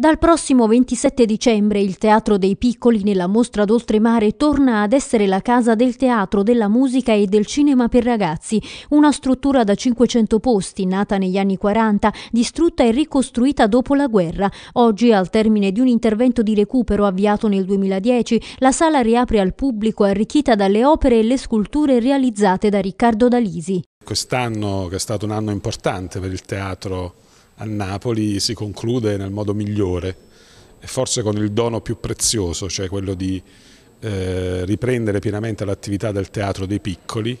Dal prossimo 27 dicembre il Teatro dei Piccoli nella mostra d'oltremare torna ad essere la casa del teatro, della musica e del cinema per ragazzi, una struttura da 500 posti nata negli anni 40, distrutta e ricostruita dopo la guerra. Oggi, al termine di un intervento di recupero avviato nel 2010, la sala riapre al pubblico arricchita dalle opere e le sculture realizzate da Riccardo Dalisi quest'anno, che è stato un anno importante per il teatro a Napoli, si conclude nel modo migliore e forse con il dono più prezioso, cioè quello di eh, riprendere pienamente l'attività del teatro dei piccoli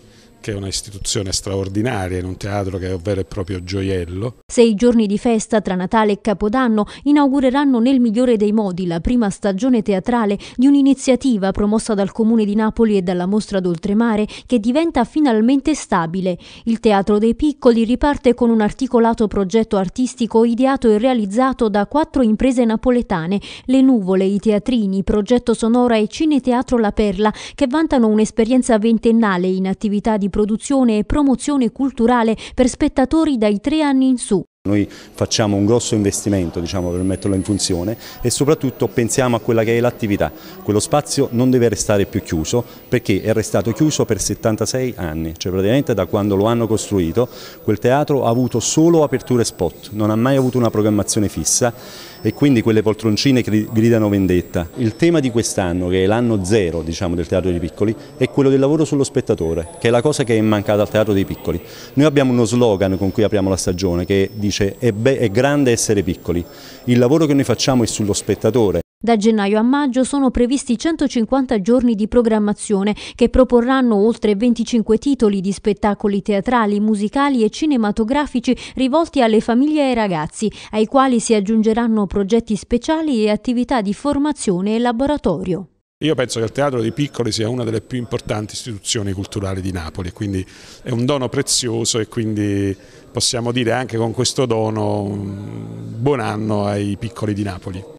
che è una istituzione straordinaria in un teatro che è un vero e proprio gioiello. Sei giorni di festa tra Natale e Capodanno inaugureranno nel migliore dei modi la prima stagione teatrale di un'iniziativa promossa dal Comune di Napoli e dalla Mostra d'Oltremare che diventa finalmente stabile. Il Teatro dei Piccoli riparte con un articolato progetto artistico ideato e realizzato da quattro imprese napoletane, Le Nuvole, I Teatrini, Progetto Sonora e Cineteatro La Perla, che vantano un'esperienza ventennale in attività di produzione e promozione culturale per spettatori dai tre anni in su, noi facciamo un grosso investimento diciamo, per metterlo in funzione e soprattutto pensiamo a quella che è l'attività. Quello spazio non deve restare più chiuso perché è restato chiuso per 76 anni, cioè praticamente da quando lo hanno costruito quel teatro ha avuto solo aperture spot, non ha mai avuto una programmazione fissa e quindi quelle poltroncine gridano vendetta. Il tema di quest'anno, che è l'anno zero diciamo, del Teatro dei Piccoli, è quello del lavoro sullo spettatore, che è la cosa che è mancata al Teatro dei Piccoli. Noi abbiamo uno slogan con cui apriamo la stagione che dice dice è, è grande essere piccoli. Il lavoro che noi facciamo è sullo spettatore. Da gennaio a maggio sono previsti 150 giorni di programmazione che proporranno oltre 25 titoli di spettacoli teatrali, musicali e cinematografici rivolti alle famiglie e ai ragazzi, ai quali si aggiungeranno progetti speciali e attività di formazione e laboratorio. Io penso che il Teatro dei Piccoli sia una delle più importanti istituzioni culturali di Napoli, quindi è un dono prezioso e quindi possiamo dire anche con questo dono mm, buon anno ai piccoli di Napoli.